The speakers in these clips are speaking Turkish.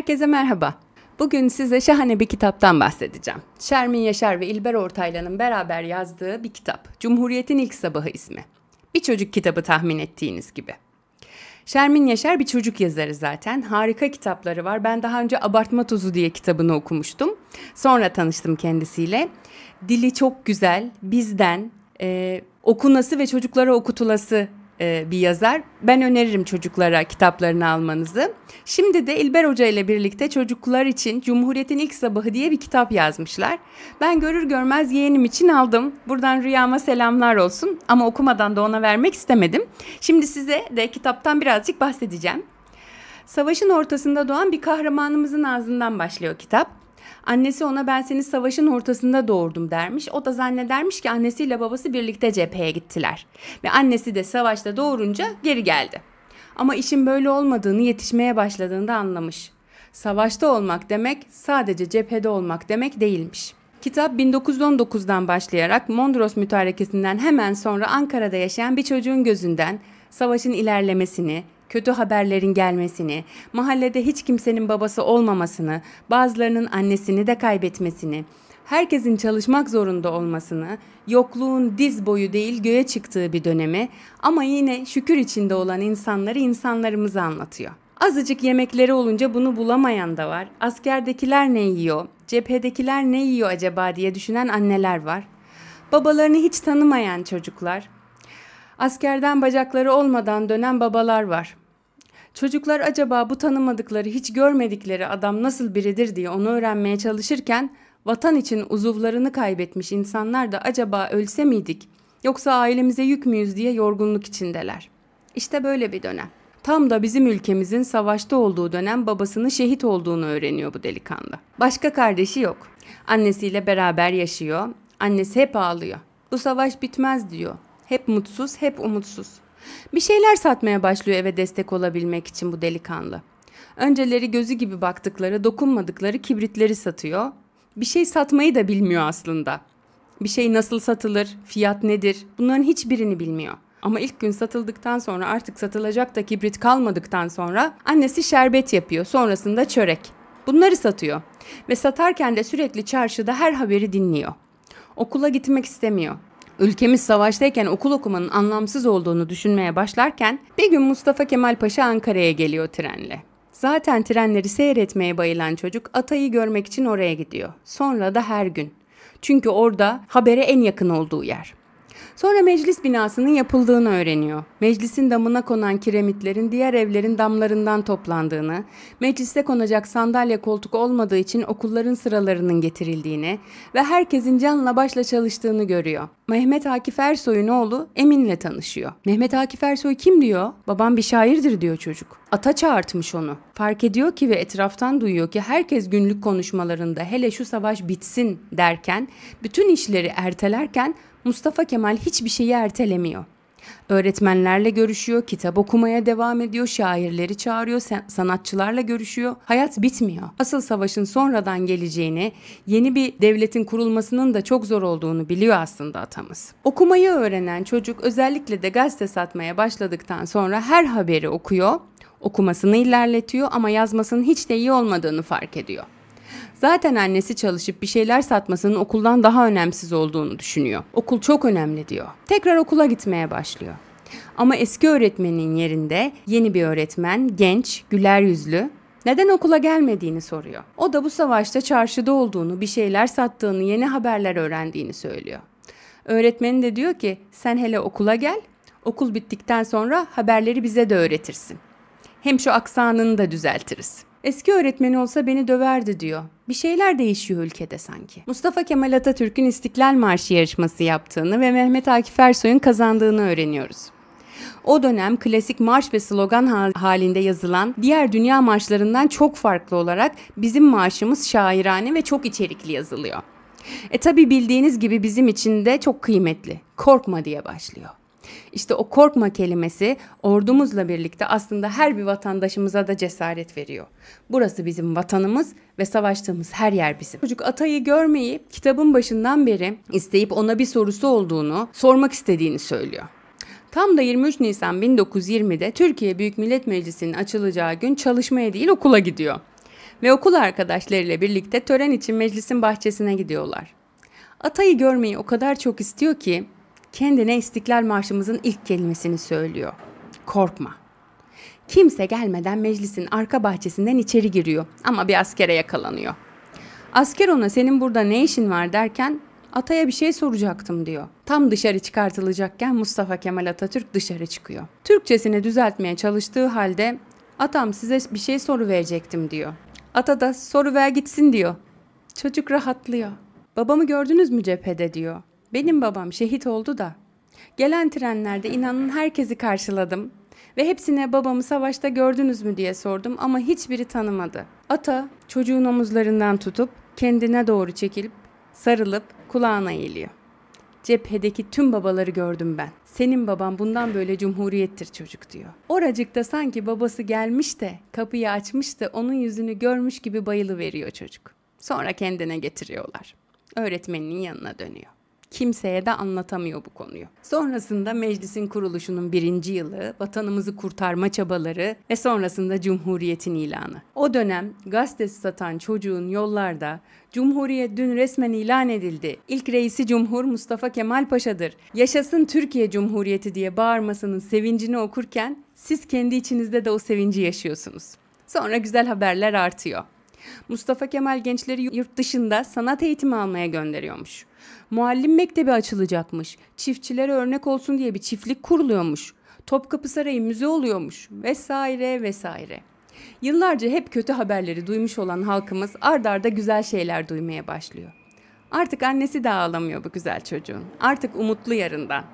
Herkese merhaba. Bugün size şahane bir kitaptan bahsedeceğim. Şermin Yaşar ve İlber Ortaylı'nın beraber yazdığı bir kitap. Cumhuriyet'in İlk Sabahı ismi. Bir çocuk kitabı tahmin ettiğiniz gibi. Şermin Yaşar bir çocuk yazarı zaten. Harika kitapları var. Ben daha önce Abartma Tozu diye kitabını okumuştum. Sonra tanıştım kendisiyle. Dili çok güzel, bizden, e, okunası ve çocuklara okutulası e, bir yazar. Ben öneririm çocuklara kitaplarını almanızı. Şimdi de İlber Hoca ile birlikte çocuklar için Cumhuriyet'in ilk sabahı diye bir kitap yazmışlar. Ben görür görmez yeğenim için aldım. Buradan Rüyama selamlar olsun ama okumadan da ona vermek istemedim. Şimdi size de kitaptan birazcık bahsedeceğim. Savaşın ortasında doğan bir kahramanımızın ağzından başlıyor kitap. Annesi ona ben seni savaşın ortasında doğurdum dermiş. O da zannedermiş ki annesiyle babası birlikte cepheye gittiler. Ve annesi de savaşta doğurunca geri geldi. Ama işin böyle olmadığını yetişmeye başladığında anlamış. Savaşta olmak demek sadece cephede olmak demek değilmiş.'' Kitap 1919'dan başlayarak Mondros mütarekesinden hemen sonra Ankara'da yaşayan bir çocuğun gözünden savaşın ilerlemesini, kötü haberlerin gelmesini, mahallede hiç kimsenin babası olmamasını, bazılarının annesini de kaybetmesini, herkesin çalışmak zorunda olmasını, yokluğun diz boyu değil göğe çıktığı bir dönemi ama yine şükür içinde olan insanları insanlarımıza anlatıyor. Azıcık yemekleri olunca bunu bulamayan da var. Askerdekiler ne yiyor? Cephedekiler ne yiyor acaba diye düşünen anneler var. Babalarını hiç tanımayan çocuklar. Askerden bacakları olmadan dönen babalar var. Çocuklar acaba bu tanımadıkları, hiç görmedikleri adam nasıl biridir diye onu öğrenmeye çalışırken vatan için uzuvlarını kaybetmiş insanlar da acaba ölse miydik yoksa ailemize yük müyüz diye yorgunluk içindeler. İşte böyle bir dönem. Tam da bizim ülkemizin savaşta olduğu dönem babasının şehit olduğunu öğreniyor bu delikanlı. Başka kardeşi yok. Annesiyle beraber yaşıyor. Annesi hep ağlıyor. Bu savaş bitmez diyor. Hep mutsuz, hep umutsuz. Bir şeyler satmaya başlıyor eve destek olabilmek için bu delikanlı. Önceleri gözü gibi baktıkları, dokunmadıkları kibritleri satıyor. Bir şey satmayı da bilmiyor aslında. Bir şey nasıl satılır, fiyat nedir bunların hiçbirini bilmiyor. Ama ilk gün satıldıktan sonra artık satılacak da kibrit kalmadıktan sonra annesi şerbet yapıyor. Sonrasında çörek. Bunları satıyor ve satarken de sürekli çarşıda her haberi dinliyor. Okula gitmek istemiyor. Ülkemiz savaştayken okul okumanın anlamsız olduğunu düşünmeye başlarken bir gün Mustafa Kemal Paşa Ankara'ya geliyor trenle. Zaten trenleri seyretmeye bayılan çocuk atayı görmek için oraya gidiyor. Sonra da her gün. Çünkü orada habere en yakın olduğu yer. Sonra meclis binasının yapıldığını öğreniyor. Meclisin damına konan kiremitlerin diğer evlerin damlarından toplandığını, mecliste konacak sandalye koltuk olmadığı için okulların sıralarının getirildiğini ve herkesin canla başla çalıştığını görüyor. Mehmet Akif Ersoy'un oğlu Emin'le tanışıyor. Mehmet Akif Ersoy kim diyor? Babam bir şairdir diyor çocuk. Ata çağırtmış onu. Fark ediyor ki ve etraftan duyuyor ki herkes günlük konuşmalarında hele şu savaş bitsin derken, bütün işleri ertelerken Mustafa Kemal hiçbir şeyi ertelemiyor. Öğretmenlerle görüşüyor, kitap okumaya devam ediyor, şairleri çağırıyor, sanatçılarla görüşüyor. Hayat bitmiyor. Asıl savaşın sonradan geleceğini, yeni bir devletin kurulmasının da çok zor olduğunu biliyor aslında atamız. Okumayı öğrenen çocuk özellikle de gazete satmaya başladıktan sonra her haberi okuyor, okumasını ilerletiyor ama yazmasının hiç de iyi olmadığını fark ediyor. Zaten annesi çalışıp bir şeyler satmasının okuldan daha önemsiz olduğunu düşünüyor. Okul çok önemli diyor. Tekrar okula gitmeye başlıyor. Ama eski öğretmenin yerinde yeni bir öğretmen, genç, güler yüzlü, neden okula gelmediğini soruyor. O da bu savaşta çarşıda olduğunu, bir şeyler sattığını, yeni haberler öğrendiğini söylüyor. Öğretmeni de diyor ki sen hele okula gel, okul bittikten sonra haberleri bize de öğretirsin. Hem şu aksanını da düzeltiriz.'' Eski öğretmeni olsa beni döverdi diyor. Bir şeyler değişiyor ülkede sanki. Mustafa Kemal Atatürk'ün İstiklal Marşı yarışması yaptığını ve Mehmet Akif Ersoy'un kazandığını öğreniyoruz. O dönem klasik marş ve slogan halinde yazılan diğer dünya marşlarından çok farklı olarak bizim marşımız şairane ve çok içerikli yazılıyor. E tabi bildiğiniz gibi bizim için de çok kıymetli. Korkma diye başlıyor. İşte o korkma kelimesi ordumuzla birlikte aslında her bir vatandaşımıza da cesaret veriyor. Burası bizim vatanımız ve savaştığımız her yer bizim. Çocuk Atay'ı görmeyip kitabın başından beri isteyip ona bir sorusu olduğunu, sormak istediğini söylüyor. Tam da 23 Nisan 1920'de Türkiye Büyük Millet Meclisi'nin açılacağı gün çalışmaya değil okula gidiyor. Ve okul arkadaşlarıyla birlikte tören için meclisin bahçesine gidiyorlar. Atay'ı görmeyi o kadar çok istiyor ki kendine İstiklal Marşımızın ilk kelimesini söylüyor. Korkma. Kimse gelmeden meclisin arka bahçesinden içeri giriyor ama bir askere yakalanıyor. Asker ona senin burada ne işin var derken Ataya bir şey soracaktım diyor. Tam dışarı çıkartılacakken Mustafa Kemal Atatürk dışarı çıkıyor. Türkçesini düzeltmeye çalıştığı halde atam size bir şey soru verecektim diyor. Ata da soru ver gitsin diyor. Çocuk rahatlıyor. Babamı gördünüz mü cephede diyor. Benim babam şehit oldu da. Gelen trenlerde inanın herkesi karşıladım ve hepsine babamı savaşta gördünüz mü diye sordum ama hiçbiri tanımadı. Ata çocuğun omuzlarından tutup kendine doğru çekilip sarılıp kulağına eğiliyor. Cephedeki tüm babaları gördüm ben. Senin baban bundan böyle cumhuriyettir çocuk diyor. Oracıkta sanki babası gelmiş de kapıyı açmış da onun yüzünü görmüş gibi bayılı veriyor çocuk. Sonra kendine getiriyorlar. Öğretmeninin yanına dönüyor kimseye de anlatamıyor bu konuyu. Sonrasında meclisin kuruluşunun birinci yılı, vatanımızı kurtarma çabaları ve sonrasında Cumhuriyet'in ilanı. O dönem gazetesi satan çocuğun yollarda Cumhuriyet dün resmen ilan edildi. İlk reisi Cumhur Mustafa Kemal Paşa'dır. Yaşasın Türkiye Cumhuriyeti diye bağırmasının sevincini okurken siz kendi içinizde de o sevinci yaşıyorsunuz. Sonra güzel haberler artıyor. Mustafa Kemal gençleri yurt dışında sanat eğitimi almaya gönderiyormuş. Muallim mektebi açılacakmış. Çiftçilere örnek olsun diye bir çiftlik kuruluyormuş. Topkapı Sarayı müze oluyormuş vesaire vesaire. Yıllarca hep kötü haberleri duymuş olan halkımız ardarda arda güzel şeyler duymaya başlıyor. Artık annesi de ağlamıyor bu güzel çocuğun. Artık umutlu yarından.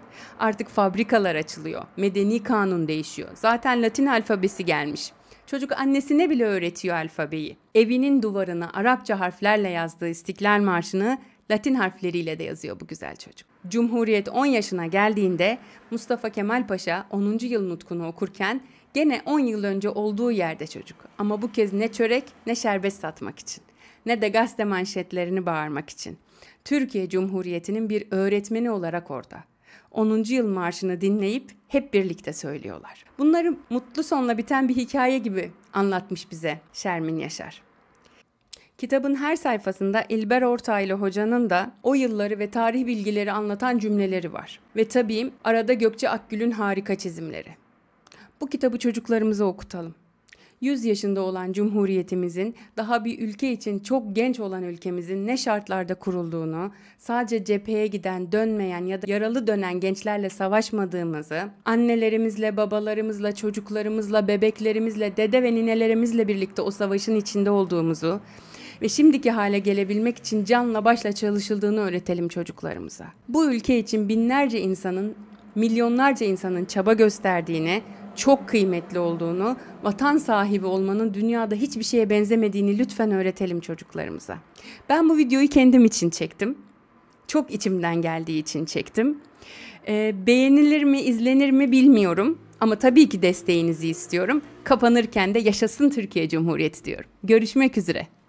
Artık fabrikalar açılıyor. Medeni kanun değişiyor. Zaten Latin alfabesi gelmiş. Çocuk annesine bile öğretiyor alfabeyi. Evinin duvarına Arapça harflerle yazdığı İstiklal Marşı'nı Latin harfleriyle de yazıyor bu güzel çocuk. Cumhuriyet 10 yaşına geldiğinde Mustafa Kemal Paşa 10. yıl nutkunu okurken gene 10 yıl önce olduğu yerde çocuk. Ama bu kez ne çörek ne şerbet satmak için ne de gazete manşetlerini bağırmak için. Türkiye Cumhuriyeti'nin bir öğretmeni olarak orada. 10. yıl marşını dinleyip hep birlikte söylüyorlar. Bunları mutlu sonla biten bir hikaye gibi anlatmış bize Şermin Yaşar. Kitabın her sayfasında İlber Ortaylı hocanın da o yılları ve tarih bilgileri anlatan cümleleri var. Ve tabii arada Gökçe Akgül'ün harika çizimleri. Bu kitabı çocuklarımıza okutalım. 100 yaşında olan Cumhuriyetimizin daha bir ülke için çok genç olan ülkemizin ne şartlarda kurulduğunu, sadece cepheye giden, dönmeyen ya da yaralı dönen gençlerle savaşmadığımızı, annelerimizle, babalarımızla, çocuklarımızla, bebeklerimizle, dede ve ninelerimizle birlikte o savaşın içinde olduğumuzu, ve şimdiki hale gelebilmek için canla başla çalışıldığını öğretelim çocuklarımıza. Bu ülke için binlerce insanın, milyonlarca insanın çaba gösterdiğini, çok kıymetli olduğunu, vatan sahibi olmanın dünyada hiçbir şeye benzemediğini lütfen öğretelim çocuklarımıza. Ben bu videoyu kendim için çektim. Çok içimden geldiği için çektim. Ee, beğenilir mi, izlenir mi bilmiyorum. Ama tabii ki desteğinizi istiyorum. Kapanırken de yaşasın Türkiye Cumhuriyeti diyorum. Görüşmek üzere.